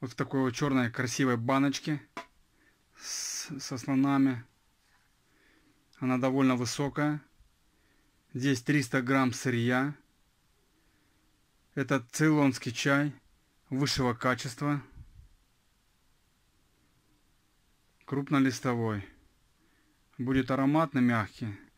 вот в такой вот черной красивой баночке с, со слонами. Она довольно высокая. Здесь 300 грамм сырья. Это цейлонский чай высшего качества. Крупнолистовой. Будет ароматный, мягкий.